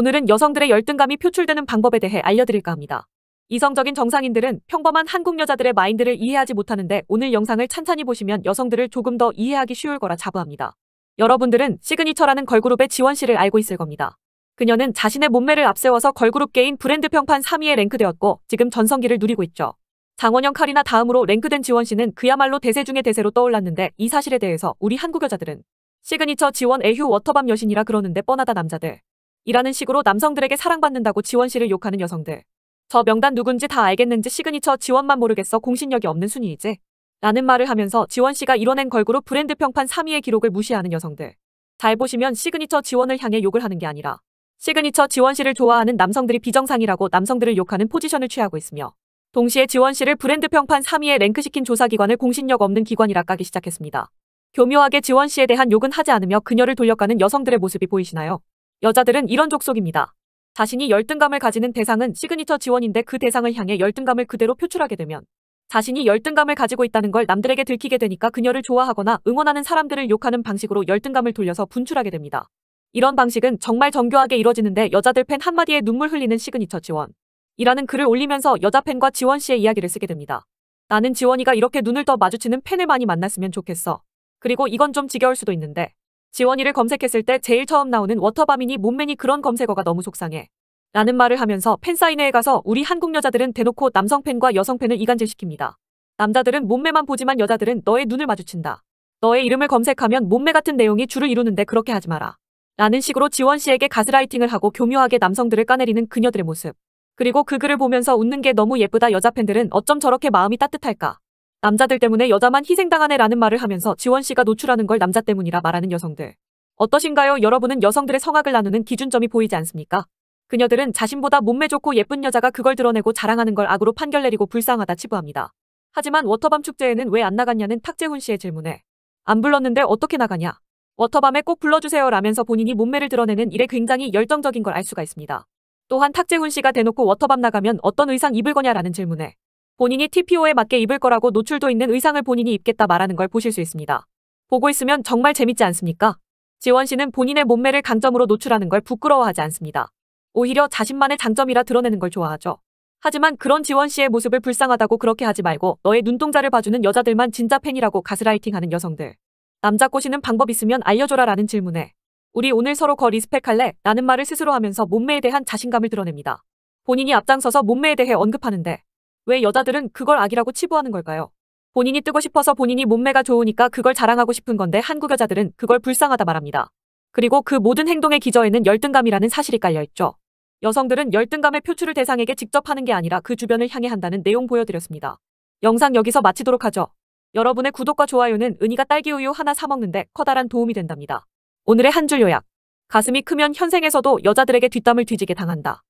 오늘은 여성들의 열등감이 표출되는 방법에 대해 알려드릴까 합니다. 이성적인 정상인들은 평범한 한국 여자들의 마인드를 이해하지 못하는데 오늘 영상을 찬찬히 보시면 여성들을 조금 더 이해하기 쉬울 거라 자부합니다. 여러분들은 시그니처라는 걸그룹의 지원 씨를 알고 있을 겁니다. 그녀는 자신의 몸매를 앞세워서 걸그룹계인 브랜드 평판 3위에 랭크되었고 지금 전성기를 누리고 있죠. 장원영 카리나 다음으로 랭크된 지원 씨는 그야말로 대세 중의 대세로 떠올랐는데 이 사실에 대해서 우리 한국 여자들은 시그니처 지원 애휴 워터밤 여신이라 그러는데 뻔하다 남자들. 이라는 식으로 남성들에게 사랑받는다고 지원 씨를 욕하는 여성들. 저 명단 누군지 다 알겠는지 시그니처 지원만 모르겠어 공신력이 없는 순위이지. 라는 말을 하면서 지원 씨가 이뤄낸 걸그룹 브랜드 평판 3위의 기록을 무시하는 여성들. 잘 보시면 시그니처 지원을 향해 욕을 하는 게 아니라 시그니처 지원 씨를 좋아하는 남성들이 비정상이라고 남성들을 욕하는 포지션을 취하고 있으며 동시에 지원 씨를 브랜드 평판 3위에 랭크시킨 조사기관을 공신력 없는 기관이라 까기 시작했습니다. 교묘하게 지원 씨에 대한 욕은 하지 않으며 그녀를 돌려가는 여성들의 모습이 보이시나요? 여자들은 이런 족속입니다. 자신이 열등감을 가지는 대상은 시그니처 지원인데 그 대상을 향해 열등감을 그대로 표출하게 되면 자신이 열등감을 가지고 있다는 걸 남들에게 들키게 되니까 그녀를 좋아하거나 응원하는 사람들을 욕하는 방식으로 열등감을 돌려서 분출하게 됩니다. 이런 방식은 정말 정교하게 이뤄지는데 여자들 팬 한마디에 눈물 흘리는 시그니처 지원 이라는 글을 올리면서 여자 팬과 지원 씨의 이야기를 쓰게 됩니다. 나는 지원이가 이렇게 눈을 떠 마주치는 팬을 많이 만났으면 좋겠어. 그리고 이건 좀 지겨울 수도 있는데 지원이를 검색했을 때 제일 처음 나오는 워터밤이니 몸매니 그런 검색어가 너무 속상해. 라는 말을 하면서 팬사인회에 가서 우리 한국 여자들은 대놓고 남성 팬과 여성 팬을 이간질시킵니다. 남자들은 몸매만 보지만 여자들은 너의 눈을 마주친다. 너의 이름을 검색하면 몸매 같은 내용이 줄을 이루는데 그렇게 하지 마라. 라는 식으로 지원 씨에게 가스라이팅을 하고 교묘하게 남성들을 까내리는 그녀들의 모습. 그리고 그 글을 보면서 웃는 게 너무 예쁘다 여자 팬들은 어쩜 저렇게 마음이 따뜻할까. 남자들 때문에 여자만 희생당하네 라는 말을 하면서 지원 씨가 노출하는 걸 남자 때문이라 말하는 여성들. 어떠신가요? 여러분은 여성들의 성악을 나누는 기준점이 보이지 않습니까? 그녀들은 자신보다 몸매 좋고 예쁜 여자가 그걸 드러내고 자랑하는 걸 악으로 판결 내리고 불쌍하다 치부합니다. 하지만 워터밤 축제에는 왜 안 나갔냐는 탁재훈 씨의 질문에 안 불렀는데 어떻게 나가냐? 워터밤에 꼭 불러주세요 라면서 본인이 몸매를 드러내는 일에 굉장히 열정적인 걸 알 수가 있습니다. 또한 탁재훈 씨가 대놓고 워터밤 나가면 어떤 의상 입을 거냐라는 질문에 본인이 TPO에 맞게 입을 거라고 노출도 있는 의상을 본인이 입겠다 말하는 걸 보실 수 있습니다. 보고 있으면 정말 재밌지 않습니까? 지원 씨는 본인의 몸매를 강점으로 노출하는 걸 부끄러워하지 않습니다. 오히려 자신만의 장점이라 드러내는 걸 좋아하죠. 하지만 그런 지원 씨의 모습을 불쌍하다고 그렇게 하지 말고 너의 눈동자를 봐주는 여자들만 진짜 팬이라고 가스라이팅하는 여성들. 남자 꼬시는 방법 있으면 알려줘라 라는 질문에 우리 오늘 서로 거 리스펙할래? 라는 말을 스스로 하면서 몸매에 대한 자신감을 드러냅니다. 본인이 앞장서서 몸매에 대해 언급하는데 왜 여자들은 그걸 악이라고 치부하는 걸까요? 본인이 뜨고 싶어서 본인이 몸매가 좋으니까 그걸 자랑하고 싶은 건데 한국 여자들은 그걸 불쌍하다 말합니다. 그리고 그 모든 행동의 기저에는 열등감이라는 사실이 깔려있죠. 여성들은 열등감의 표출을 대상에게 직접 하는 게 아니라 그 주변을 향해 한다는 내용 보여드렸습니다. 영상 여기서 마치도록 하죠. 여러분의 구독과 좋아요는 은희가 딸기 우유 하나 사먹는데 커다란 도움이 된답니다. 오늘의 한 줄 요약. 가슴이 크면 현생에서도 여자들에게 뒷담을 뒤지게 당한다.